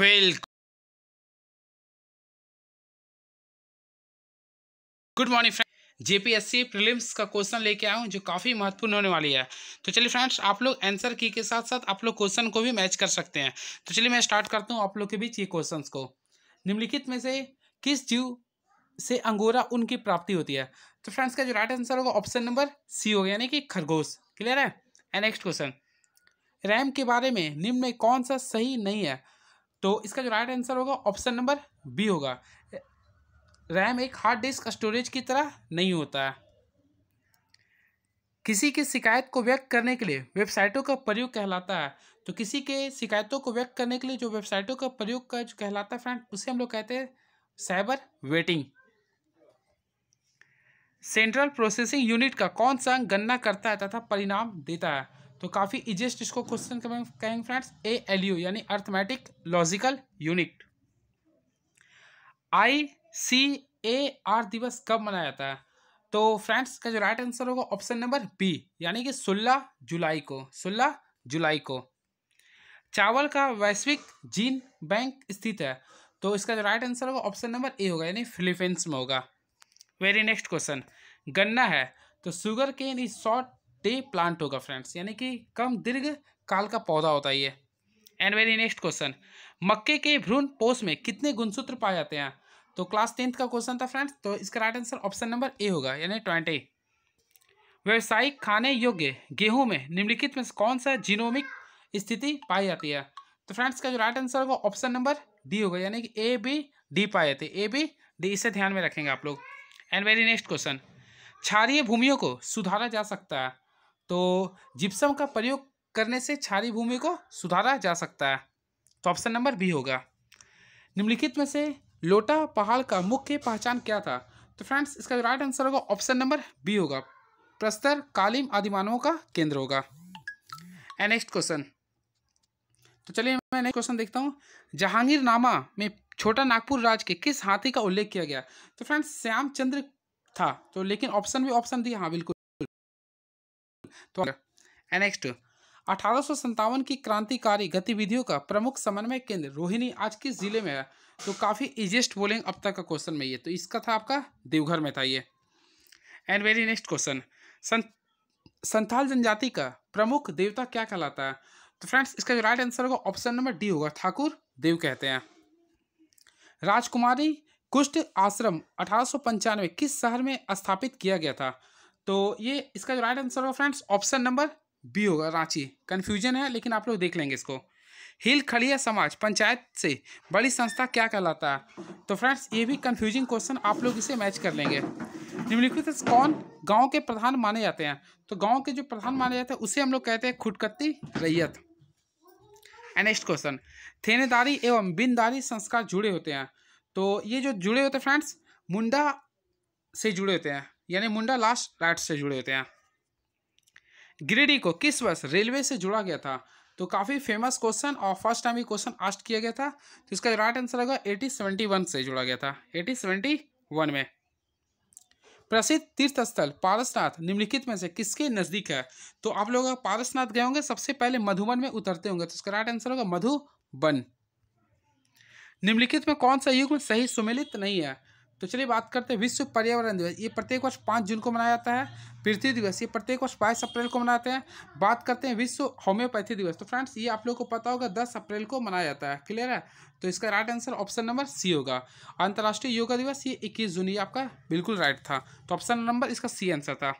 Welcome good morning friend JPSC prelims का question लेके आया हूँ जो काफ़ी महत्वपूर्ण होने वाली है तो चलिए फ्रेंड्स आप लोग आंसर की के साथ साथ आप लोग क्वेश्चन को भी मैच कर सकते हैं तो चलिए मैं स्टार्ट करता हूँ आप लोग के बीच ये क्वेश्चंस को निम्नलिखित में से किस जीव से अंगोरा ऊन की प्राप्ति होती है तो फ्रेंड्स का जो राइट आंसर होगा ऑप्शन नंबर सी होगा यानी कि खरगोश क्लियर है एंड नेक्स्ट क्वेश्चन रैम के बारे में निम्न में कौन सा सही नहीं है तो इसका जो राइट आंसर होगा ऑप्शन नंबर बी होगा रैम एक हार्ड डिस्क स्टोरेज की तरह नहीं होता है किसी की शिकायत को व्यक्त करने के लिए वेबसाइटों का प्रयोग कहलाता है तो किसी के शिकायतों को व्यक्त करने के लिए जो वेबसाइटों का प्रयोग का जो कहलाता है फ्रेंड उसे हम लोग कहते हैं cyber waiting central processing unit का कौन सा गणना करता है तथा परिणाम देता है तो काफ़ी इजिएस्ट इसको क्वेश्चन कहेंगे फ्रेंड्स ए एल यू यानी arithmetic logical unit I C A R दिवस कब मनाया जाता है तो फ्रेंड्स का जो राइट आंसर होगा ऑप्शन नंबर बी यानी कि सोलह जुलाई को सोलह जुलाई को चावल का वैश्विक जीन बैंक स्थित है तो इसका जो राइट आंसर होगा ऑप्शन नंबर ए होगा यानी फिलीपींस में होगा वेरी नेक्स्ट क्वेश्चन गन्ना है तो sugar cane is short day plant होगा फ्रेंड्स यानी कि कम दीर्घ काल का पौधा होता है ये एंड वेरी नेक्स्ट क्वेश्चन मक्के के भ्रूण पोष में कितने गुणसूत्र पाए जाते हैं तो क्लास टेंथ का क्वेश्चन था फ्रेंड्स तो इसका right answer option number A होगा यानी ट्वेंटी व्यवसायिक खाने योग्य गेहूं में निम्नलिखित में कौन सा जीनोमिक स्थिति पाई जाती है तो फ्रेंड्स का जो राइट आंसर होगा ऑप्शन नंबर डी होगा यानी कि ए बी डी पाए जाते ए बी डी इसे ध्यान में रखेंगे आप लोग एंड वेरी नेक्स्ट क्वेश्चन क्षारीय भूमियों को सुधारा जा सकता है तो जिप्सम का प्रयोग करने से क्षारी भूमि को सुधारा जा सकता है तो ऑप्शन नंबर बी होगा निम्नलिखित में से लोटा पहाड़ का मुख्य पहचान क्या था तो फ्रेंड्स इसका राइट आंसर होगा ऑप्शन नंबर बी होगा प्रस्तर कालीम आदि मानवों का केंद्र होगा एंड नेक्स्ट क्वेश्चन तो चलिए मैं नेक्स्ट क्वेश्चन देखता हूँ जहांगीरनामा में छोटा नागपुर राज के किस हाथी का उल्लेख किया गया तो फ्रेंड्स श्यामचंद्र था तो लेकिन ऑप्शन भी ऑप्शन दिया हाँ बिल्कुल तो नेक्स्ट अठारह की क्रांतिकारी गतिविधियों का प्रमुख समन्वय केंद्र रोहिणी आज किस जिले में है तो काफ़ी इजिएस्ट बोलेंगे अब तक का क्वेश्चन में ये तो इसका था आपका देवघर में था ये and very next question Santhal जनजाति का प्रमुख देवता क्या कहलाता है तो फ्रेंड्स इसका जो राइट आंसर होगा ऑप्शन नंबर डी होगा ठाकुर देव कहते हैं राजकुमारी कुष्ठ आश्रम अठारह किस शहर में स्थापित किया गया था तो ये इसका जो राइट आंसर होगा फ्रेंड्स ऑप्शन नंबर बी होगा रांची कन्फ्यूजन है लेकिन आप लोग देख लेंगे इसको हिल खड़िया समाज पंचायत से बड़ी संस्था क्या कहलाता है तो फ्रेंड्स ये भी कन्फ्यूजिंग क्वेश्चन आप लोग इसे मैच कर लेंगे निम्नलिखित कौन गांव के प्रधान माने जाते हैं तो गांव के जो प्रधान माने जाते हैं उसे हम लोग कहते हैं खुटकती रैयत नेक्स्ट क्वेश्चन थेनेदारी एवं बिनदारी संस्कार जुड़े होते हैं तो ये जो जुड़े होते हैं फ्रेंड्स मुंडा से जुड़े होते हैं यानी मुंडा लास्ट राइट से जुड़े होते हैं हाँ। गिरिडीह को किस वर्ष रेलवे से जुड़ा गया था तो काफ़ी फेमस क्वेश्चन और फर्स्ट टाइम ये क्वेश्चन आस्ट किया गया था तो इसका राइट आंसर होगा एटी सेवेंटी वन से जुड़ा गया था एटी सेवेंटी वन में प्रसिद्ध तीर्थस्थल पारसनाथ निम्नलिखित में से किसके नज़दीक है तो आप लोग पारसनाथ गए होंगे सबसे पहले मधुबन में उतरते होंगे तो इसका राइट आंसर होगा मधुबन निम्नलिखित में कौन सा युग्म सही सुमिलित नहीं है तो चलिए बात करते हैं विश्व पर्यावरण दिवस ये प्रत्येक वर्ष पाँच जून को मनाया जाता है पृथ्वी दिवस ये प्रत्येक वर्ष बाईस अप्रैल को मनाते हैं बात करते हैं विश्व होम्योपैथी दिवस तो फ्रेंड्स ये आप लोग को पता होगा दस अप्रैल को मनाया जाता है क्लियर है तो इसका right answer option number C होगा अंतर्राष्ट्रीय योगा दिवस ये इक्कीस जून ये आपका बिल्कुल राइट था तो ऑप्शन नंबर इसका सी आंसर था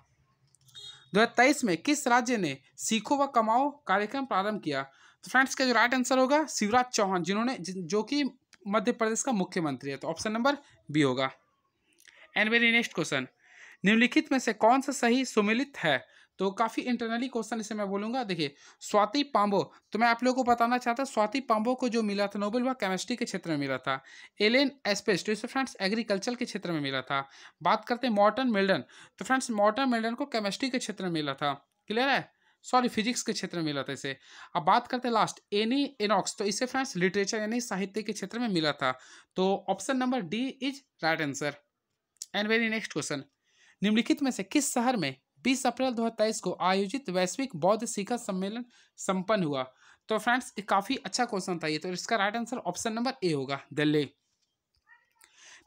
दो में किस राज्य ने सीखो व कमाओ कार्यक्रम प्रारंभ किया तो फ्रेंड्स का जो राइट आंसर होगा शिवराज चौहान जिन्होंने जो कि मध्य प्रदेश का मुख्यमंत्री है तो ऑप्शन नंबर बी होगा एंड वेरी नेक्स्ट क्वेश्चन निम्नलिखित में से कौन सा सही सुमिलित है तो काफ़ी इंटरनली क्वेश्चन इसे मैं बोलूंगा देखिए स्वाति पाम्बो तो मैं आप लोगों को बताना चाहता स्वाति पाम्बो को जो मिला था नोबेल व केमिस्ट्री के क्षेत्र में मिला था एलेन एस्पेस्ट तो फ्रेंड्स एग्रीकल्चर के क्षेत्र में मिला था बात करते हैं मॉर्टन मिल्डन तो फ्रेंड्स मॉर्टन मिल्डन को केमिस्ट्री के क्षेत्र में मिला था क्लियर है सॉरी फिजिक्स के क्षेत्र में मिला था इसे अब बात करते हैं लास्ट एनी एनॉक्स तो इसे फ्रेंड्स लिटरेचर यानी साहित्य के क्षेत्र में मिला था तो option number D is right answer and very next question निम्नलिखित में से किस शहर में 20 अप्रैल 2023 को आयोजित वैश्विक बौद्ध शिखर सम्मेलन संपन्न हुआ तो फ्रेंड्स काफ़ी अच्छा क्वेश्चन था ये तो इसका right answer option number A होगा दिल्ली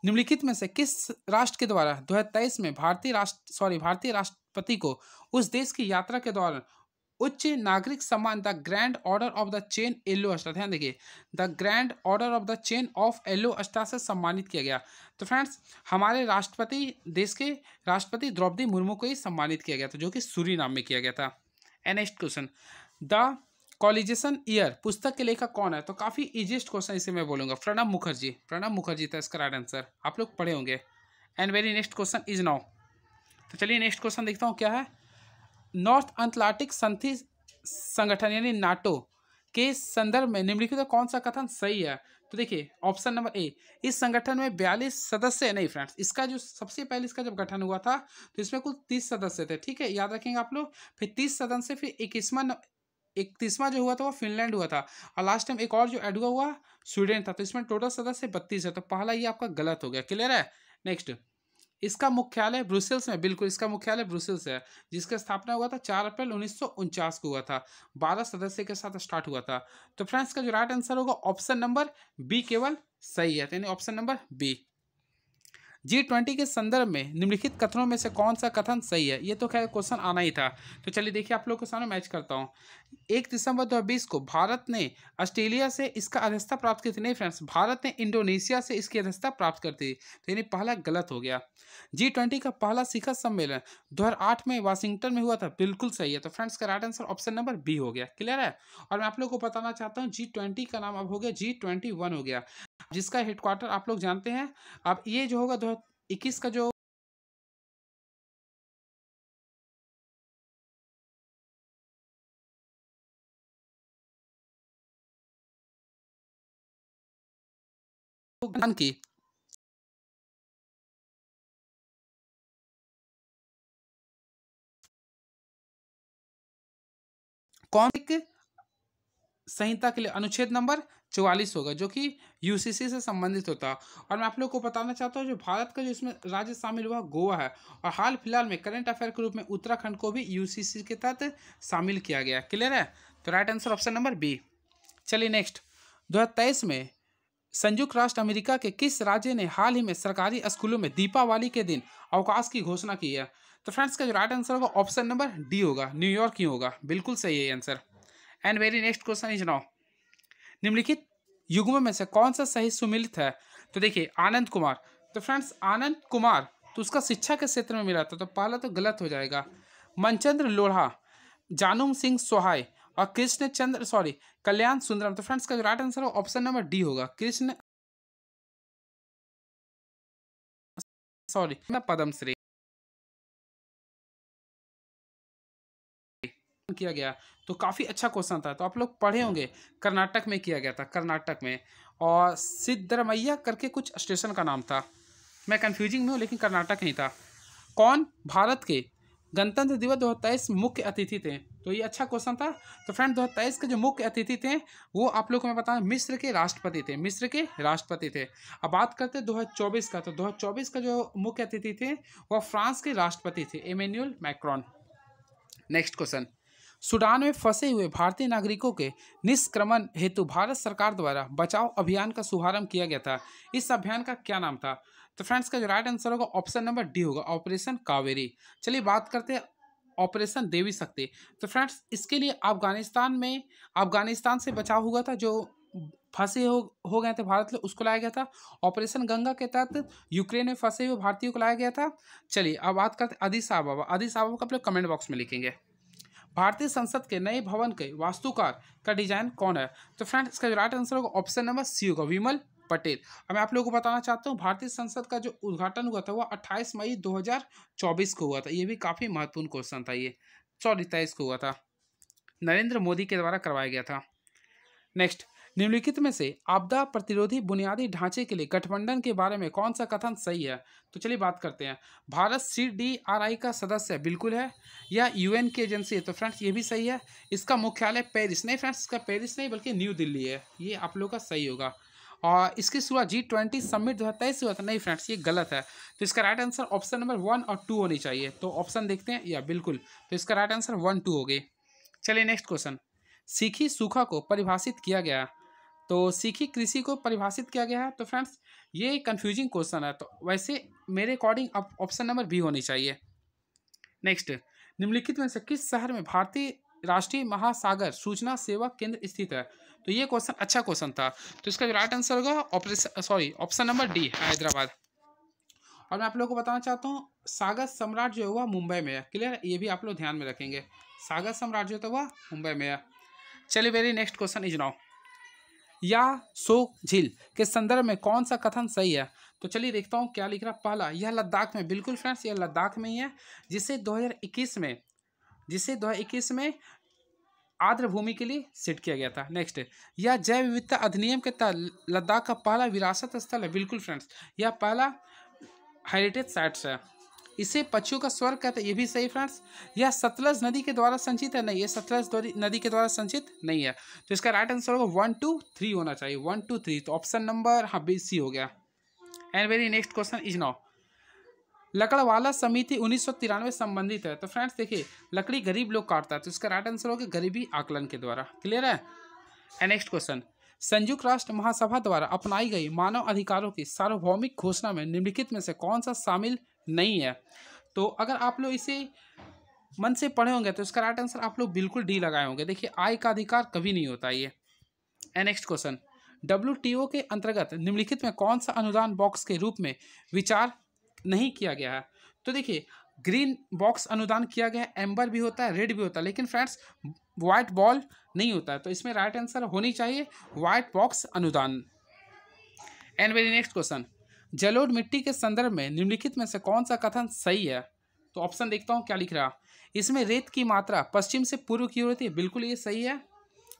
निम्नलिखित में से किस राष्ट्र के द्वारा 2023 में भारतीय राष्ट्र सॉरी भारतीय राष्ट्रपति को उस देश की यात्रा के दौरान उच्च नागरिक सम्मान the grand order of the chain yellow अस्टा ध्यान देखिए the grand order of the chain of yellow अस्टा से सम्मानित किया गया तो फ्रेंड्स हमारे राष्ट्रपति देश के राष्ट्रपति द्रौपदी मुर्मू को ही सम्मानित किया गया था जो कि सूरी नाम में किया गया था next question the coalition year पुस्तक के लेखक कौन है तो काफ़ी इजिएस्ट क्वेश्चन इसे मैं बोलूँगा प्रणब मुखर्जी प्रणब मुखर्जी था इसका राइट आंसर आप लोग पढ़े होंगे and very next question is now तो चलिए नेक्स्ट क्वेश्चन देखता हूँ क्या है नॉर्थ अटलांटिक संधि संगठन यानी नाटो के संदर्भ में निम्नलिखित कौन सा कथन सही है तो देखिए ऑप्शन नंबर ए इस संगठन में बयालीस सदस्य नहीं फ्रेंड्स इसका जो सबसे पहले इसका जब गठन हुआ था तो इसमें कुल तीस सदस्य थे ठीक है याद रखेंगे आप लोग फिर तीस सदस्य फिर इक्कीसवा इकतीसवां जो हुआ था वो फिनलैंड हुआ था और लास्ट टाइम एक और जो एड हुआ हुआ स्वीडन था तो इसमें टोटल सदस्य बत्तीस है तो पहला ये आपका गलत हो गया क्लियर है नेक्स्ट इसका मुख्यालय ब्रुसेल्स में बिल्कुल इसका मुख्यालय ब्रुसेल्स है जिसका स्थापना हुआ था चार अप्रैल उन्नीस को हुआ था बारह सदस्य के साथ स्टार्ट हुआ था तो फ्रेंड्स का जो राइट आंसर होगा ऑप्शन नंबर बी केवल सही है यानी option number B G twenty के संदर्भ में निम्नलिखित कथनों में से कौन सा कथन सही है ये तो खैर क्वेश्चन आना ही था तो चलिए देखिए आप लोग के सामने मैच करता हूँ एक दिसंबर 2020 को भारत ने ऑस्ट्रेलिया से इसका अध्यक्षता प्राप्त की थी नहीं फ्रेंड्स भारत ने इंडोनेशिया से इसकी अध्यक्षता प्राप्त कर दी तो यानी पहला गलत हो गया जी ट्वेंटी का पहला शिखर सम्मेलन आठ में वाशिंगटन में हुआ था बिल्कुल सही है तो फ्रेंड्स का right answer option number B हो गया क्लियर है और मैं आप लोग को बताना चाहता हूँ जी ट्वेंटी का नाम अब हो गया जी ट्वेंटी वन हो गया जिसका हेडक्वार्टर आप लोग जानते हैं अब ये जो होगा दो इक्कीस का जो की कौन संहिता के लिए अनुच्छेद नंबर चौवालीस होगा जो कि यूसीसी से संबंधित होता है और मैं आप लोग को बताना चाहता हूँ जो भारत का जो इसमें राज्य शामिल हुआ गोवा है और हाल फिलहाल में करंट अफेयर के रूप में उत्तराखंड को भी यूसीसी के तहत शामिल किया गया क्लियर है तो right answer option number B चलिए नेक्स्ट दो में संयुक्त राष्ट्र अमेरिका के किस राज्य ने हाल ही में सरकारी स्कूलों में दीपावली के दिन अवकाश की घोषणा की है तो फ्रेंड्स का जो राइट आंसर होगा ऑप्शन नंबर डी होगा न्यूयॉर्क ही होगा बिल्कुल सही है answer and very next question is now निम्नलिखित युग्म में से कौन सा सही सुमिलित है तो देखिए आनंद कुमार तो फ्रेंड्स आनंद कुमार तो उसका शिक्षा के क्षेत्र में मिला था तो पहला तो गलत हो जाएगा मनचंद्र लोढ़ा जानूम सिंह सोहाय और कृष्ण चंद्र सॉरी कल्याण सुंदरम तो फ्रेंड्स का right answer option number D होगा कृष्ण सॉरी पदमश्री किया गया तो काफ़ी अच्छा क्वेश्चन था तो आप लोग पढ़े होंगे कर्नाटक में किया गया था कर्नाटक में और सिद्धरमैया करके कुछ स्टेशन का नाम था मैं कन्फ्यूजिंग में हूँ लेकिन कर्नाटक ही था कौन भारत के गणतंत्र दिवस दो मुख्य अतिथि थे तो ये अच्छा क्वेश्चन था तो फ्रेंड दो के जो मुख्य अतिथि थे वो आप लोगों को मैं बताऊँ मिस्र के राष्ट्रपति थे मिस्र के राष्ट्रपति थे अब बात करते हैं दो का तो दो का जो मुख्य अतिथि थे वह फ्रांस के राष्ट्रपति थे Emmanuel Macron next question Sudan में फंसे हुए भारतीय नागरिकों के निष्क्रमण हेतु भारत सरकार द्वारा बचाव अभियान का शुभारंभ किया गया था इस अभियान का क्या नाम था तो फ्रेंड्स का जो राइट आंसर होगा ऑप्शन नंबर डी होगा ऑपरेशन कावेरी चलिए बात करते हैं ऑपरेशन देवी शक्ति तो फ्रेंड्स इसके लिए अफगानिस्तान में अफगानिस्तान से बचाव हुआ था जो फंसे हो हो गए थे भारत में उसको लाया गया था ऑपरेशन गंगा के तहत यूक्रेन में फंसे हुए भारतीयों को लाया गया था चलिए अब बात करते हैं आबाबा बाबा आबाबा का आप लोग कमेंट बॉक्स में लिखेंगे भारतीय संसद के नए भवन के वास्तुकार का डिजाइन कौन है तो फ्रेंड इसका जो राइट आंसर होगा ऑप्शन नंबर सी होगा विमल पटेल अब मैं आप लोगों को बताना चाहता हूँ भारतीय संसद का जो उद्घाटन हुआ था वो 28 मई 2024 को हुआ था ये भी काफ़ी महत्वपूर्ण क्वेश्चन था ये सॉरी तेईस को हुआ था नरेंद्र मोदी के द्वारा करवाया गया था नेक्स्ट निम्नलिखित में से आपदा प्रतिरोधी बुनियादी ढांचे के लिए गठबंधन के बारे में कौन सा कथन सही है तो चलिए बात करते हैं Bharat C D R I का सदस्य बिल्कुल है यू यूएन की एजेंसी है तो फ्रेंड्स ये भी सही है इसका मुख्यालय पेरिस नहीं फ्रेंड्स इसका पेरिस नहीं बल्कि न्यू दिल्ली है ये आप लोग का सही होगा और इसकी शुरुआत जी ट्वेंटी समिट जो है तय हुआ था नहीं फ्रेंड्स ये गलत है तो इसका right answer option number one और टू होनी चाहिए तो ऑप्शन देखते हैं या बिल्कुल तो इसका राइट आंसर वन टू हो गई चलिए नेक्स्ट क्वेश्चन सीखी सूखा को परिभाषित किया गया तो सीखी कृषि को परिभाषित किया गया है तो फ्रेंड्स ये कन्फ्यूजिंग क्वेश्चन है तो वैसे मेरे अकॉर्डिंग ऑप्शन नंबर बी होनी चाहिए नेक्स्ट निम्नलिखित में से किस शहर में भारतीय राष्ट्रीय महासागर सूचना सेवा केंद्र स्थित है तो ये क्वेश्चन अच्छा क्वेश्चन था तो इसका राइट आंसर होगा operation sorry option number D Hyderabad और मैं आप लोगों को बताना चाहता हूँ सागर सम्राट जो हुआ मुंबई में है क्लियर ये भी आप लोग ध्यान में रखेंगे सागर सम्राट जो तो हुआ मुंबई में है चलिए very next question is now या सो झील के संदर्भ में कौन सा कथन सही है तो चलिए देखता हूँ क्या लिख रहा पहला यह लद्दाख में बिल्कुल फ्रेंड्स यह लद्दाख में ही है जिसे 2021 में जिसे 2021 में आर्द्र भूमि के लिए सेट किया गया था नेक्स्ट यह जैव विविधता अधिनियम के तहत लद्दाख का पहला विरासत स्थल है बिल्कुल फ्रेंड्स यह पहला हेरिटेज साइट्स है इसे पक्षियों का स्वर्ग कहते हैं ये भी सही फ्रेंड्स यह सतलज नदी के द्वारा संचित है नहीं ये सतलज नदी के द्वारा संचित नहीं है तो इसका राइट आंसर होगा वन टू थ्री होना चाहिए वन टू थ्री तो ऑप्शन नंबर हाँ बी सी हो गया and very next question is now Lakdawala समिति उन्नीस संबंधित है तो फ्रेंड्स देखिए लकड़ी गरीब लोग काटता है तो इसका राइट आंसर होगा गरीबी आकलन के द्वारा क्लियर है एंड नेक्स्ट क्वेश्चन संयुक्त राष्ट्र महासभा द्वारा अपनाई गई मानव अधिकारों की सार्वभौमिक घोषणा में निम्नलिखित में से कौन सा शामिल नहीं है तो अगर आप लोग इसे मन से पढ़े होंगे तो इसका राइट आंसर आप लोग बिल्कुल डी लगाए होंगे देखिए आय का अधिकार कभी नहीं होता ये नेक्स्ट क्वेश्चन डब्ल्यू के अंतर्गत निम्नलिखित में कौन सा अनुदान बॉक्स के रूप में विचार नहीं किया गया है तो देखिए ग्रीन बॉक्स अनुदान किया गया है एम्बर भी होता है रेड भी होता है लेकिन फ्रेंड्स वाइट बॉल नहीं होता है तो इसमें राइट आंसर होनी चाहिए वाइट बॉक्स अनुदान एंड वेरी नेक्स्ट क्वेश्चन जलोढ़ मिट्टी के संदर्भ में निम्नलिखित में से कौन सा कथन सही है तो ऑप्शन देखता हूँ क्या लिख रहा इसमें रेत की मात्रा पश्चिम से पूर्व की ओर होती है बिल्कुल ये सही है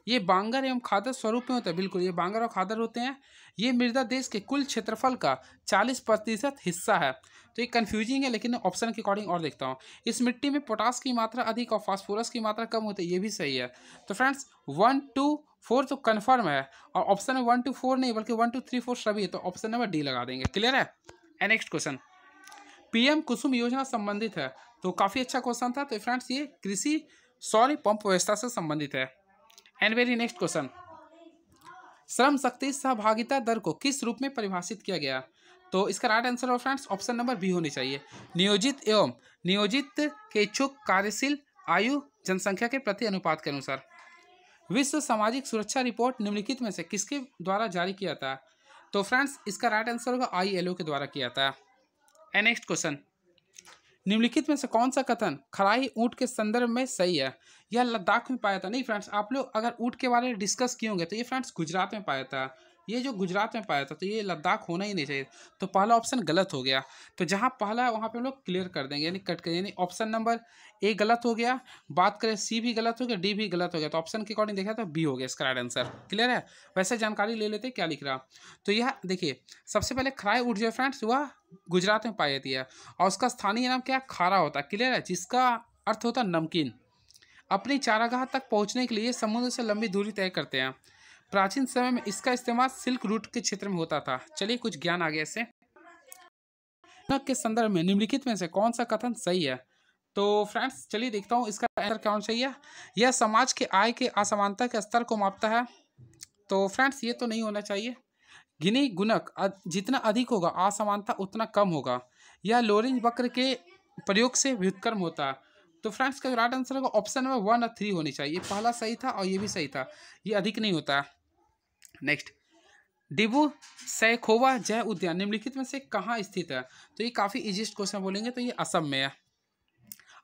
ये बांगर एवं खादर स्वरूप में होते हैं बिल्कुल ये बांगर और खादर होते हैं ये मृदा देश के कुल क्षेत्रफल का चालीस प्रतिशत हिस्सा है तो ये कन्फ्यूजिंग है लेकिन ऑप्शन के अकॉर्डिंग और देखता हूँ इस मिट्टी में पोटास की मात्रा अधिक और फास्फोरस की मात्रा कम होती है ये भी सही है तो फ्रेंड्स वन टू फोर तो कन्फर्म है और ऑप्शन में वन टू फोर नहीं बल्कि वन टू थ्री फोर सभी है तो ऑप्शन नंबर डी लगा देंगे क्लियर है and next question PM Kusum योजना संबंधित है तो काफ़ी अच्छा क्वेश्चन था तो फ्रेंड्स ये कृषि सॉरी पंप व्यवस्था से संबंधित है एंड वेरी नेक्स्ट क्वेश्चन श्रम शक्ति सहभागिता दर को किस रूप में परिभाषित किया गया तो इसका राइट आंसर और फ्रेंड्स ऑप्शन नंबर बी होनी चाहिए नियोजित एवं नियोजित के इच्छुक कार्यशील आयु जनसंख्या के प्रति अनुपात के अनुसार विश्व सामाजिक सुरक्षा रिपोर्ट निम्नलिखित में से किसके द्वारा जारी किया था तो फ्रेंड्स इसका राइट आंसर होगा आई के द्वारा किया था एंड नेक्स्ट क्वेश्चन निम्नलिखित में से कौन सा कथन खराई ऊँट के संदर्भ में सही है यह लद्दाख में पाया था नहीं फ्रेंड्स आप लोग अगर ऊँट के बारे में डिस्कस किए होंगे तो ये फ्रेंड्स गुजरात में पाया था ये जो गुजरात में पाया था तो ये लद्दाख होना ही नहीं चाहिए तो पहला ऑप्शन गलत हो गया तो जहाँ पहला है वहाँ पे हम लोग क्लियर कर देंगे यानी कट कर यानी ऑप्शन नंबर ए गलत हो गया बात करें सी भी गलत हो गया डी भी गलत हो गया तो ऑप्शन के अकॉर्डिंग देखा तो बी हो गया इसका राइट आंसर क्लियर है वैसे जानकारी ले लेते क्या लिख रहा तो यह देखिए सबसे पहले खराय उठ जो फ्रेंड्स वह गुजरात में पाई जाती है और उसका स्थानीय नाम क्या खारा होता है क्लियर है जिसका अर्थ होता है नमकीन अपनी चारागाह तक पहुंचने के लिए समुद्र से लंबी दूरी तय करते हैं प्राचीन समय में इसका इस्तेमाल सिल्क रूट के क्षेत्र में होता था चलिए कुछ ज्ञान आगे से के संदर्भ में निम्नलिखित में से कौन सा कथन सही है तो फ्रेंड्स चलिए देखता हूँ इसका आंसर क्या होना चाहिए यह समाज के आय के असमानता के स्तर को मापता है तो फ्रेंड्स ये तो नहीं होना चाहिए गिनी गुणक जितना अधिक होगा असमानता उतना कम होगा यह लोरेंज वक्र के प्रयोग से व्युत्कर्म होता है तो फ्रेंड्स का राइट आंसर होगा ऑप्शन नंबर वन और थ्री होनी चाहिए पहला सही था और ये भी सही था ये अधिक नहीं होता है नेक्स्ट डिबू सैखोवा जय उद्यान निम्नलिखित में से कहाँ स्थित है तो ये काफ़ी इजिस्ट क्वेश्चन बोलेंगे तो ये असम में है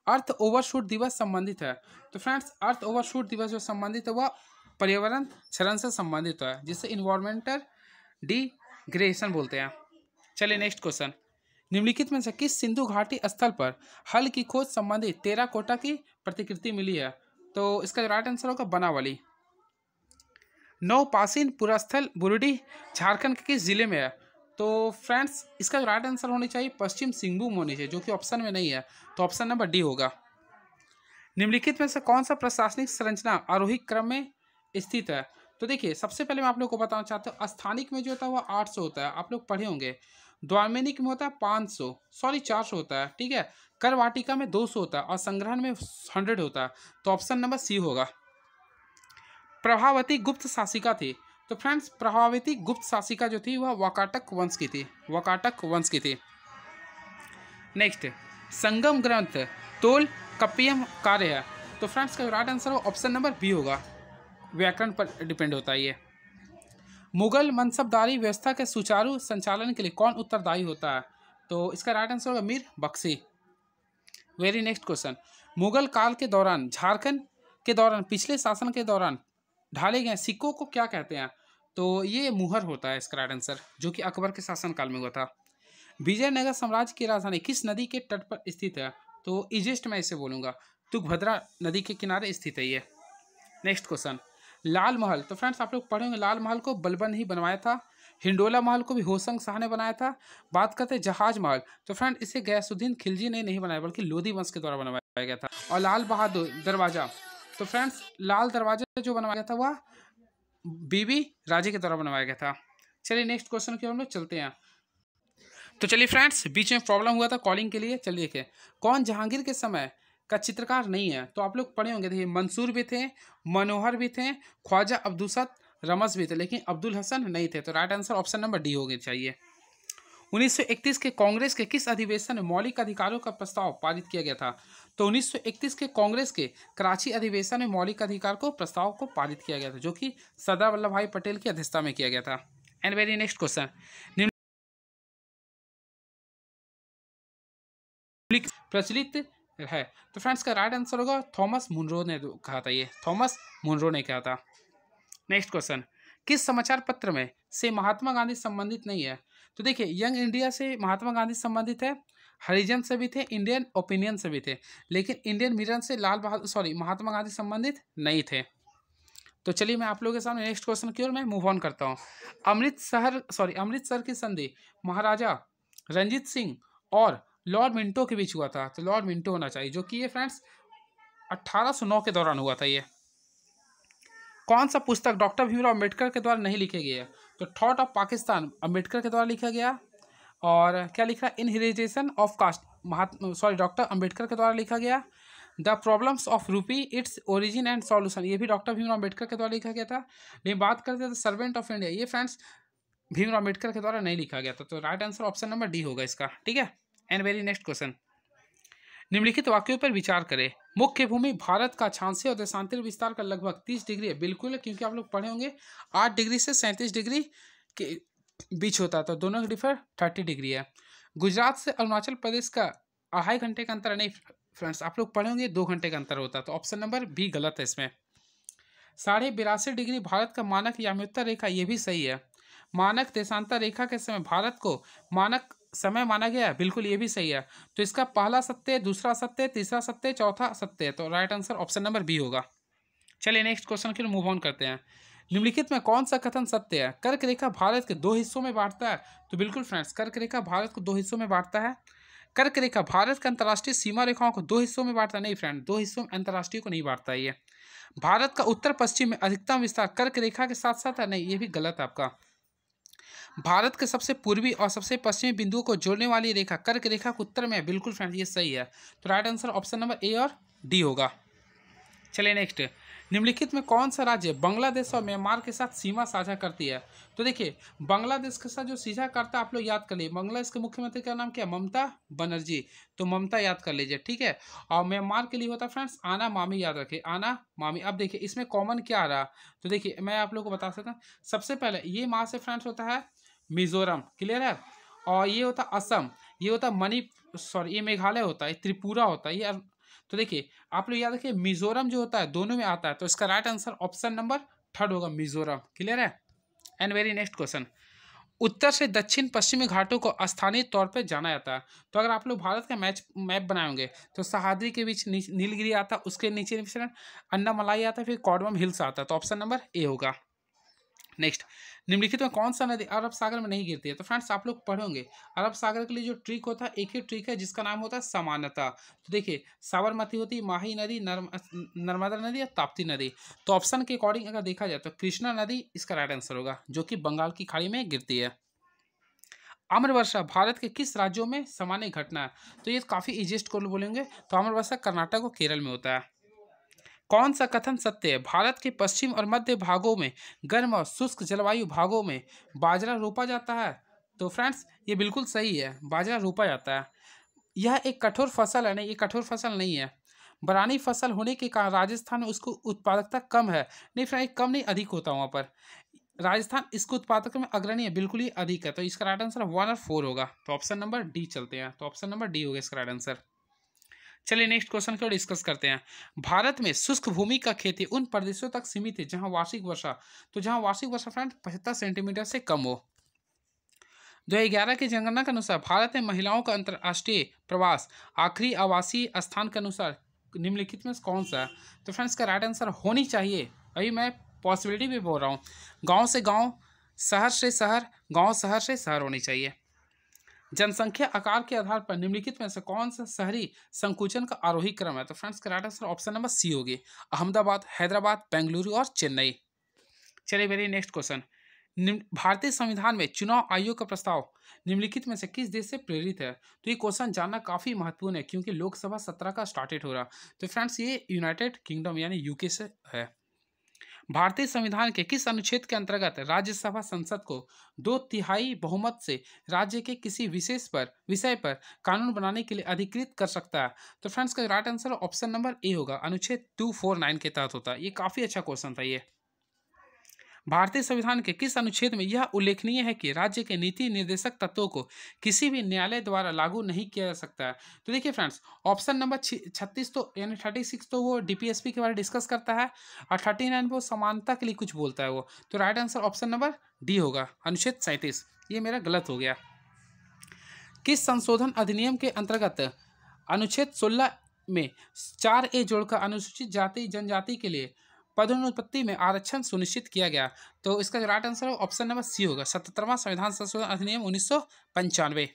अर्थ ओवरशूट दिवस संबंधित है तो फ्रेंड्स अर्थ ओवरशूट दिवस जो संबंधित है वह पर्यावरण क्षरण से संबंधित है जिसे इन्वायरमेंटल डिग्रेशन बोलते हैं चलिए नेक्स्ट क्वेश्चन निम्नलिखित में से किस सिंधु घाटी स्थल पर हल की खोज संबंधित तेरा कोटा की प्रतिकृति मिली है तो इसका राइट आंसर होगा बनावली नौपासीन पुरास्थल बुरडी झारखंड के किस ज़िले में है तो फ्रेंड्स इसका जो राइट आंसर होनी चाहिए पश्चिम सिंहभूम होनी चाहिए जो कि ऑप्शन में नहीं है तो ऑप्शन नंबर डी होगा निम्नलिखित में से कौन सा प्रशासनिक संरचना आरोही क्रम में स्थित है तो देखिए सबसे पहले मैं आप लोग को बताना चाहता हूँ स्थानिक में जो होता है वह आठ सौ होता है आप लोग पढ़े होंगे द्वारमेनिक में होता है पाँच सौ सॉरी चार सौ होता है ठीक है करवाटिका में दो सौ होता है और संग्रहण में हंड्रेड होता है तो ऑप्शन नंबर सी होगा प्रभावती गुप्त शासिका थी तो फ्रेंड्स प्रभावती गुप्त शासिका जो थी वह वाकाटक वंश की थी वकाटक वंश की थी नेक्स्ट संगम ग्रंथ तोल कपियम कार्य तो फ्रेंड्स का right answer option number B होगा व्याकरण पर डिपेंड होता है ये मुगल मनसबदारी व्यवस्था के सुचारू संचालन के लिए कौन उत्तरदायी होता है तो इसका राइट आंसर होगा Mir Bakshi very next question Mughal काल के दौरान झारखंड के दौरान पिछले शासन के दौरान ढाले गए सिक्कों को क्या कहते हैं तो ये मुहर होता है इसका राइट आंसर जो कि अकबर के शासनकाल में हुआ था विजयनगर साम्राज्य की राजधानी किस नदी के तट पर स्थित है तो इजिस्ट मैं इसे बोलूँगा तुगभद्रा नदी के किनारे स्थित है ये नेक्स्ट क्वेश्चन लाल महल तो फ्रेंड्स आप लोग पढ़ेंगे लाल महल को बलबन ही बनवाया था हिंडोला महल को भी होसंग शाह ने बनाया था बात करते हैं जहाज महल तो फ्रेंड इसे गयासुद्दीन खिलजी ने नहीं बनाया बल्कि लोधी वंश के द्वारा बनवाया गया था और लाल बहादुर दरवाजा तो फ्रेंड्स लाल दरवाजा जो बनवाया गया था वह बीबी राजे के द्वारा बनवाया गया था चलिए नेक्स्ट क्वेश्चन की हम लोग चलते हैं तो चलिए फ्रेंड्स बीच में प्रॉब्लम हुआ था कॉलिंग के लिए चलिए देखिए कौन जहांगीर के समय का चित्रकार नहीं है तो आप लोग पढ़े होंगे देखिए मंसूर भी थे मनोहर भी थे ख्वाजा अब्दुसत रमस भी थे लेकिन अब्दुल हसन नहीं थे तो right answer option number D हो गए चाहिए 1931 के कांग्रेस के किस अधिवेशन में मौलिक अधिकारों का प्रस्ताव पारित किया गया था तो 1931 के कांग्रेस के कराची अधिवेशन में मौलिक अधिकार को प्रस्ताव को पारित किया गया था जो कि सरदार वल्लभ भाई पटेल की अध्यक्षता में किया गया था एंड वेरी नेक्स्ट क्वेश्चन प्रचलित है तो फ्रेंड्स का राइट आंसर होगा थॉमस मुनरो ने कहा था ये थॉमस मुनरो ने कहा था नेक्स्ट क्वेश्चन किस समाचार पत्र में से महात्मा गांधी संबंधित नहीं है तो देखिए यंग इंडिया से महात्मा गांधी संबंधित है हरिजन से भी थे इंडियन ओपिनियन से भी थे लेकिन इंडियन मिरन से लाल बहादुर सॉरी महात्मा गांधी संबंधित नहीं थे तो चलिए मैं आप लोगों के सामने नेक्स्ट क्वेश्चन की ओर मैं मूव ऑन करता हूँ अमृतसर सॉरी अमृतसर की संधि महाराजा रंजीत सिंह और लॉर्ड मिंटो के बीच हुआ था तो लॉर्ड मिंटो होना चाहिए जो कि ये फ्रेंड्स 1809 के दौरान हुआ था ये कौन सा पुस्तक डॉक्टर भीमराव अम्बेडकर के द्वारा नहीं लिखे गए तो थॉट ऑफ पाकिस्तान अम्बेडकर के द्वारा लिखा गया और क्या लिखा है inheritance of caste Mahatma sorry doctor Ambedkar के द्वारा लिखा गया the problems of rupee its origin and solution ये भी डॉक्टर भीमराव अम्बेडकर के द्वारा लिखा गया था लेकिन बात करते हैं सर्वेंट ऑफ इंडिया ये फ्रेंड्स भीमराव अम्बेडकर के द्वारा नहीं लिखा गया था तो right answer option number D होगा इसका ठीक है एंड वेरी नेक्स्ट क्वेश्चन निम्नलिखित वाक्यों पर विचार करें मुख्य भूमि भारत का छांसी और देशांतर विस्तार का लगभग तीस डिग्री है बिल्कुल क्योंकि आप लोग पढ़े होंगे आठ डिग्री से सैंतीस डिग्री के बीच होता है तो दोनों का डिफर थर्टी डिग्री है गुजरात से अरुणाचल प्रदेश का अढ़ाई घंटे का अंतर नहीं फ्रेंड्स आप लोग पढ़े होंगे दो घंटे का अंतर होता है तो ऑप्शन नंबर बी गलत है इसमें साढ़े बिरासी डिग्री भारत का मानक याम्योत्तर रेखा ये भी सही है मानक देशांतर रेखा के समय भारत को मानक समय माना गया है बिल्कुल ये भी सही है तो इसका पहला सत्य दूसरा सत्य तीसरा सत्य चौथा सत्य तो right answer option number B होगा चलिए नेक्स्ट क्वेश्चन की मूव ऑन करते हैं निम्नलिखित में कौन सा कथन सत्य है कर्क रेखा भारत के दो हिस्सों में बांटता है तो बिल्कुल फ्रेंड्स कर्क रेखा भारत को दो हिस्सों में बांटता है कर्क रेखा भारत के अंतर्राष्ट्रीय सीमा रेखाओं को दो हिस्सों में बांटता नहीं फ्रेंड दो हिस्सों में अंतर्राष्ट्रीय को नहीं बांटता ये भारत का उत्तर पश्चिम में अधिकतम विस्तार कर्क रेखा के साथ साथ है नहीं ये भी गलत है आपका भारत के सबसे पूर्वी और सबसे पश्चिमी बिंदुओं को जोड़ने वाली रेखा कर्क रेखा को उत्तर में बिल्कुल फ्रेंड ये सही है तो right answer option number A और डी होगा चलिए नेक्स्ट निम्नलिखित में कौन सा राज्य बांग्लादेश और म्यांमार के साथ सीमा साझा करती है तो देखिए बांग्लादेश के साथ जो सीझा करता है आप लोग याद कर लीजिए बांग्लादेश के मुख्यमंत्री का नाम क्या ममता बनर्जी तो ममता याद कर लीजिए ठीक है और म्यांमार के लिए होता है फ्रेंड्स आना मामी याद रखिए आना मामी अब देखिए इसमें कॉमन क्या आ रहा तो देखिए मैं आप लोग को बता सकता हूँ सबसे पहले ये माँ से फ्रेंड्स होता है मिजोरम क्लियर है और ये होता असम ये होता मणिप सॉरी ये मेघालय होता है त्रिपुरा होता है ये तो देखिए आप लोग याद रखिए मिजोरम जो होता है दोनों में आता है तो इसका right answer option number third होगा मिजोरम क्लियर है एंड वेरी नेक्स्ट क्वेश्चन उत्तर से दक्षिण पश्चिमी घाटों को स्थानीय तौर पर जाना जाता है तो अगर आप लोग भारत का मैच मैप बनाएंगे तो सहाद्री के बीच नीलगिरी आता है उसके नीचे मलाई आता है फिर कॉडवम हिल्स आता है तो ऑप्शन नंबर ए होगा नेक्स्ट निम्नलिखित में कौन सा नदी अरब सागर में नहीं गिरती है तो फ्रेंड्स आप लोग पढ़ोगे अरब सागर के लिए जो ट्रिक होता है एक ही ट्रिक है जिसका नाम होता है समानता तो देखिए साबरमती होती माही नदी नर्मदा नदी और ताप्ती नदी तो ऑप्शन के अकॉर्डिंग अगर देखा जाए तो कृष्णा नदी इसका राइट आंसर होगा जो कि बंगाल की खाड़ी में गिरती है अमर वर्षा भारत के किस राज्यों में सामान्य घटना है तो ये काफ़ी इजिएस्ट को बोलेंगे तो अमर वर्षा कर्नाटक और केरल में होता है कौन सा कथन सत्य है भारत के पश्चिम और मध्य भागों में गर्म और शुष्क जलवायु भागों में बाजरा रोपा जाता है तो फ्रेंड्स ये बिल्कुल सही है बाजरा रोपा जाता है यह एक कठोर फसल है नहीं ये कठोर फसल नहीं है बरानी फसल होने के कारण राजस्थान में उसको उत्पादकता कम है नहीं फ्रेंड कम नहीं अधिक होता वहाँ पर राजस्थान इसको उत्पादक में अग्रणी है बिल्कुल ही अधिक है तो इसका राइट आंसर वन और फोर होगा तो ऑप्शन नंबर डी चलते हैं तो ऑप्शन नंबर डी होगा इसका राइट आंसर चलिए नेक्स्ट क्वेश्चन को डिस्कस करते हैं भारत में शुष्क भूमि का खेती उन प्रदेशों तक सीमित है जहां वार्षिक वर्षा तो जहां वार्षिक वर्षा फ्रेंड पचहत्तर सेंटीमीटर से कम हो दो हज़ार ग्यारह की जनगणना के अनुसार भारत में महिलाओं का अंतर्राष्ट्रीय प्रवास आखिरी आवासीय स्थान के अनुसार निम्नलिखित में कौन सा है तो फ्रेंड्स का राइट आंसर होनी चाहिए अभी मैं पॉसिबिलिटी भी बोल रहा हूँ गाँव से गाँव शहर से शहर गाँव शहर से शहर होनी चाहिए जनसंख्या आकार के आधार पर निम्नलिखित में से कौन सा शहरी संकुचन का आरोही क्रम है तो friends correct answer option number C होगी अहमदाबाद हैदराबाद बेंगलुरु और चेन्नई चलिए मेरे नेक्स्ट क्वेश्चन भारतीय संविधान में चुनाव आयोग का प्रस्ताव निम्नलिखित में से किस देश से प्रेरित है तो ये क्वेश्चन जानना काफ़ी महत्वपूर्ण है क्योंकि लोकसभा सत्रह का स्टार्टेड हो रहा तो फ्रेंड्स ये यूनाइटेड किंगडम यानी यूके से है भारतीय संविधान के किस अनुच्छेद के अंतर्गत राज्यसभा संसद को दो तिहाई बहुमत से राज्य के किसी विशेष पर विषय पर कानून बनाने के लिए अधिकृत कर सकता है तो फ्रेंड्स का right answer option number A होगा अनुच्छेद टू फोर नाइन के तहत होता है ये काफ़ी अच्छा क्वेश्चन था ये भारतीय संविधान के किस अनुच्छेद में यह उल्लेखनीय है कि राज्य के नीति निर्देशक तत्वों को किसी भी न्यायालय द्वारा लागू नहीं किया जा सकता है तो देखिए फ्रेंड्स ऑप्शन नंबर छत्तीस तो यानी थर्टी सिक्स तो वो डीपीएसपी के बारे में डिस्कस करता है और थर्टी नाइन वो समानता के लिए कुछ बोलता है वो तो right answer option number D होगा अनुच्छेद सैंतीस ये मेरा गलत हो गया किस संशोधन अधिनियम के अंतर्गत अनुच्छेद सोलह में चार ए जोड़कर अनुसूचित जाति जनजाति के लिए पदोन्नति में आरक्षण सुनिश्चित किया गया तो इसका जो राइट आंसर है ऑप्शन नंबर सी होगा सतरवा संविधान संशोधन अधिनियम उन्नीस सौ पंचानवे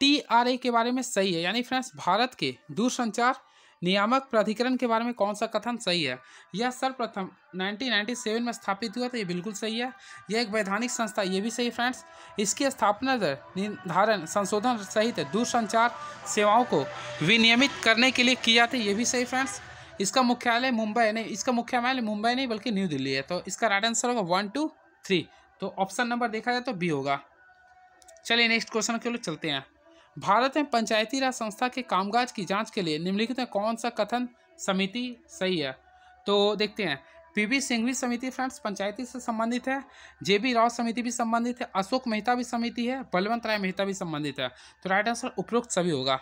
टी आर ए के बारे में सही है यानी फ्रेंड्स भारत के दूरसंचार नियामक प्राधिकरण के बारे में कौन सा कथन सही है यह सर्वप्रथम 1997 में स्थापित हुआ तो ये बिल्कुल सही है यह एक वैधानिक संस्था ये भी सही फ्रेंड्स इसकी स्थापना दर निर्धारण संशोधन सहित दूरसंचार सेवाओं को विनियमित करने के लिए की जाती है ये भी सही फ्रेंड्स इसका मुख्यालय मुंबई नहीं इसका मुख्यालय मुंबई नहीं बल्कि न्यू दिल्ली है तो इसका राइट आंसर होगा वन टू थ्री तो ऑप्शन नंबर देखा जाए तो बी होगा चलिए नेक्स्ट क्वेश्चन के लिए चलते हैं भारत में पंचायती राज संस्था के कामकाज की जांच के लिए निम्नलिखित में कौन सा कथन समिति सही है तो देखते हैं पी बी सिंघवी समिति फ्रेंड्स पंचायती से संबंधित है जे बी राव समिति भी संबंधित है अशोक मेहता भी समिति है बलवंत राय मेहता भी संबंधित है तो राइट आंसर उपरोक्त सभी होगा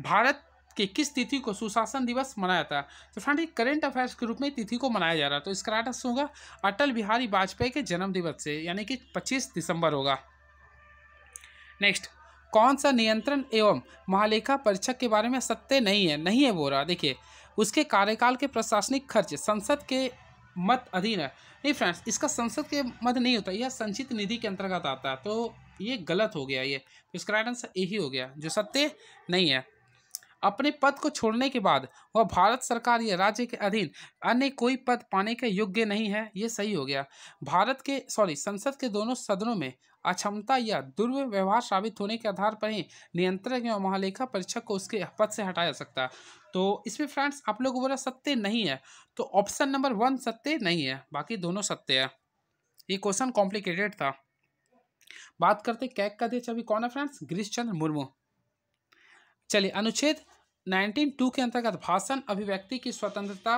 भारत कि किस तिथि को सुशासन दिवस मनाया जाता है तो फ्रेंड ये करेंट अफेयर्स के रूप में तिथि को मनाया जा रहा है तो इसका आटस होगा अटल बिहारी वाजपेयी के जन्म दिवस से यानी कि पच्चीस दिसंबर होगा नेक्स्ट कौन सा नियंत्रण एवं महालेखा परीक्षक के बारे में सत्य नहीं है नहीं है वो रहा देखिए उसके कार्यकाल के प्रशासनिक खर्च संसद के मत अधीन है नहीं फ्रेंड्स इसका संसद के मत नहीं होता यह संचित निधि के अंतर्गत आता है तो ये गलत हो गया ये तो इसका राइट आंसर यही हो गया जो सत्य नहीं है अपने पद को छोड़ने के बाद वह भारत सरकार या राज्य के अधीन अन्य कोई पद पाने के योग्य नहीं है ये सही हो गया भारत के सॉरी संसद के दोनों सदनों में अक्षमता या दुर्व्यवहार साबित होने के आधार पर ही नियंत्रक एवं महालेखा परीक्षक को उसके पद से हटाया जा सकता है तो इसमें फ्रेंड्स आप लोग बोला सत्य नहीं है तो ऑप्शन नंबर वन सत्य नहीं है बाकी दोनों सत्य है ये क्वेश्चन कॉम्प्लिकेटेड था बात करते कैक का देश अभी कौन है फ्रेंड्स गिरीश चंद्र मुर्मू चलिए अनुच्छेद 192 के अंतर्गत भाषण अभिव्यक्ति की स्वतंत्रता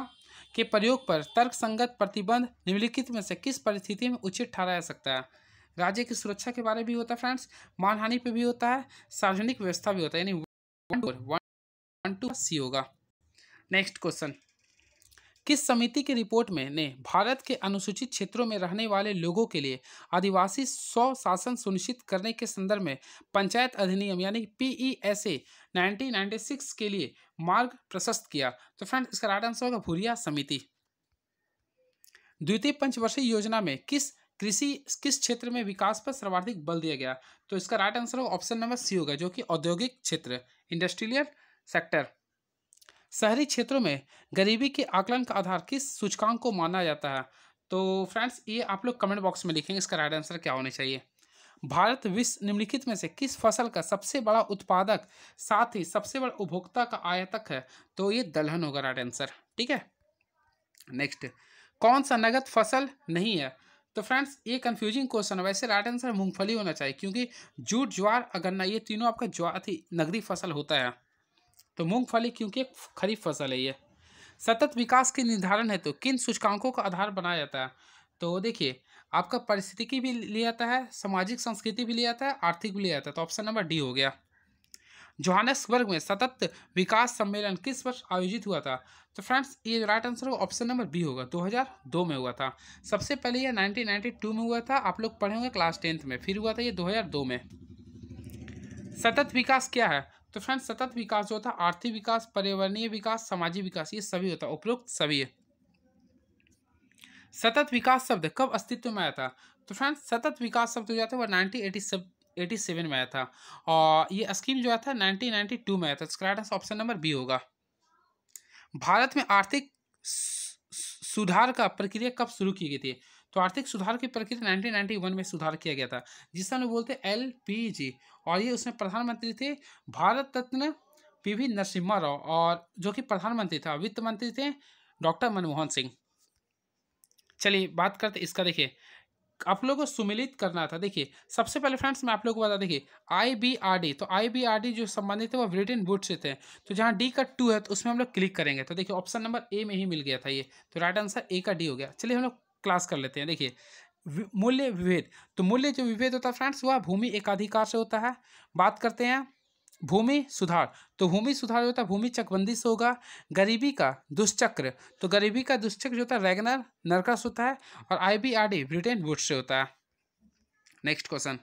के प्रयोग पर तर्क संगत प्रतिबंध निम्नलिखित में से किस परिस्थिति में उचित ठहराया सकता है राज्य की सुरक्षा के बारे में भी होता है फ्रेंड्स मानहानि पे भी होता है सार्वजनिक व्यवस्था भी होता है यानी वन टू सी होगा नेक्स्ट क्वेश्चन किस समिति की रिपोर्ट में ने भारत के अनुसूचित क्षेत्रों में रहने वाले लोगों के लिए आदिवासी स्व शासन सुनिश्चित करने के संदर्भ में पंचायत अधिनियम यानी पीईएसए 1996 के लिए मार्ग प्रशस्त किया तो फ्रेंड इसका राइट आंसर होगा भूरिया समिति द्वितीय पंचवर्षीय योजना में किस कृषि किस क्षेत्र में विकास पर सर्वाधिक बल दिया गया तो इसका राइट आंसर होगा ऑप्शन नंबर सी होगा जो कि औद्योगिक क्षेत्र इंडस्ट्रियल सेक्टर शहरी क्षेत्रों में गरीबी के आकलन का आधार किस सूचकांक को माना जाता है तो फ्रेंड्स ये आप लोग कमेंट बॉक्स में लिखेंगे इसका राइट आंसर क्या होना चाहिए भारत विश्व निम्नलिखित में से किस फसल का सबसे बड़ा उत्पादक साथ ही सबसे बड़ा उपभोक्ता का आयातक है तो ये दलहन होगा राइट आंसर ठीक है नेक्स्ट कौन सा नगद फसल नहीं है तो फ्रेंड्स ये कंफ्यूजिंग क्वेश्चन है वैसे राइट आंसर मूंगफली होना चाहिए क्योंकि जूट ज्वार अगन्ना ये तीनों आपका ज्वार नगदी फसल होता है तो मूंगफली क्योंकि एक खरीफ फसल है ये सतत विकास के निर्धारण है तो किन सूचकांकों का आधार बनाया जाता है तो देखिए आपका परिस्थितिकी भी लिया जाता है सामाजिक संस्कृति भी लिया जाता है आर्थिक भी लिया जाता है तो ऑप्शन नंबर डी हो गया जोहानसबर्ग में सतत विकास सम्मेलन किस वर्ष आयोजित हुआ था तो फ्रेंड्स ये right answer option number B होगा 2002 में हुआ था सबसे पहले ये 1992 में हुआ था आप लोग पढ़े होंगे क्लास टेंथ में फिर हुआ था ये 2002 में सतत विकास क्या है तो फ्रेंड्स सतत विकास जो होता है आर्थिक विकास पर्यावरणीय विकास सामाजिक विकास ये सभी होता है उपरोक्त सभी है सतत विकास शब्द कब अस्तित्व में आया था तो फ्रेंड्स सतत विकास शब्द जो आता है नाइनटीन एटी एटी सेवन में आया था और ये स्कीम जो आया था नाइनटीन नाइनटी टू में आया था इसका राइट ऑप्शन नंबर बी होगा भारत में आर्थिक सुधार का प्रक्रिया कब शुरू की गई थी तो आर्थिक सुधार की प्रक्रिया 1991 में सुधार किया गया था जिसका हम बोलते हैं एल और ये उसमें प्रधानमंत्री थे भारत रत्न पी वी नरसिम्हा राव और जो कि प्रधानमंत्री था वित्त मंत्री थे डॉक्टर मनमोहन सिंह चलिए बात करते इसका देखिए आप लोगों को सुमिलित करना था देखिए सबसे पहले फ्रेंड्स मैं आप लोगों को बता देखिए आईबीआरडी तो आईबीआरडी जो संबंधित है वो ब्रिटेन बुट से थे तो जहाँ डी का टू है तो उसमें हम लोग क्लिक करेंगे तो देखिए ऑप्शन नंबर ए में ही मिल गया था ये तो राइट आंसर ए का डी हो गया चलिए हम लोग क्लास कर लेते हैं देखिए मूल्य विभेद तो मूल्य जो विभेद होता है फ्रेंड्स वह भूमि एकाधिकार से होता है बात करते हैं भूमि सुधार तो भूमि सुधार जो होता है भूमि चकबंदी से होगा गरीबी का दुष्चक्र तो गरीबी का दुष्चक्र जो होता है रेगनर नरकस होता है और आई बी ब्रिटेन वुड से होता है नेक्स्ट क्वेश्चन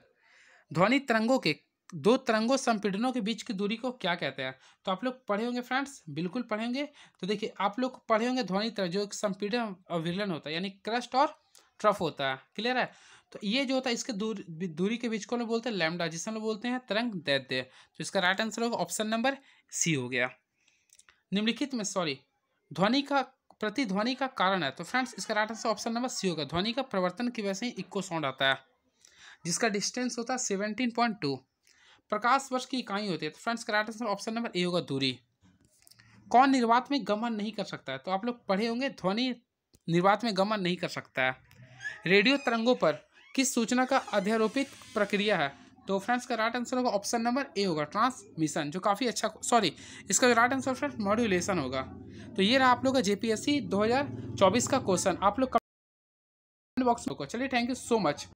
ध्वनि तरंगों के दो तरंगों संपीड़नों के बीच की दूरी को क्या कहते हैं तो आप लोग पढ़े होंगे फ्रेंड्स बिल्कुल पढ़ेंगे तो देखिए आप लोग पढ़े होंगे ध्वनि तरंग जो संपीड़न और विरलन होता है यानी क्रस्ट और ट्रफ होता है क्लियर है तो ये जो होता है इसके दूर दूरी के बीच को लोग बोलते हैं लैमडा जिसे लोग बोलते हैं तरंग दैत्य तो इसका राइट आंसर होगा ऑप्शन नंबर सी हो गया निम्नलिखित में सॉरी ध्वनि का प्रतिध्वनि का कारण है तो फ्रेंड्स इसका right answer option number C होगा ध्वनि का प्रवर्तन की वजह से इक्को साउंड आता है जिसका डिस्टेंस होता है सेवनटीन पॉइंट टू प्रकाश वर्ष की इकाई होती है तो फ्रेंड्स करेक्ट आंसर मतलब ऑप्शन नंबर ए होगा दूरी कौन निर्वात में गमन नहीं कर सकता है तो आप लोग पढ़े होंगे ध्वनि निर्वात में गमन नहीं कर सकता है रेडियो तरंगों पर किस सूचना का अध्यारोपित प्रक्रिया है तो फ्रेंड्स का राइट आंसर होगा ऑप्शन नंबर ए होगा ट्रांसमिशन जो काफ़ी अच्छा सॉरी इसका राइट आंसर फ्रेंड्स मॉड्यूलेशन होगा तो ये रहा आप लोग का जेपीएससी 2024 का क्वेश्चन आप लोग बॉक्स में चलिए थैंक यू सो मच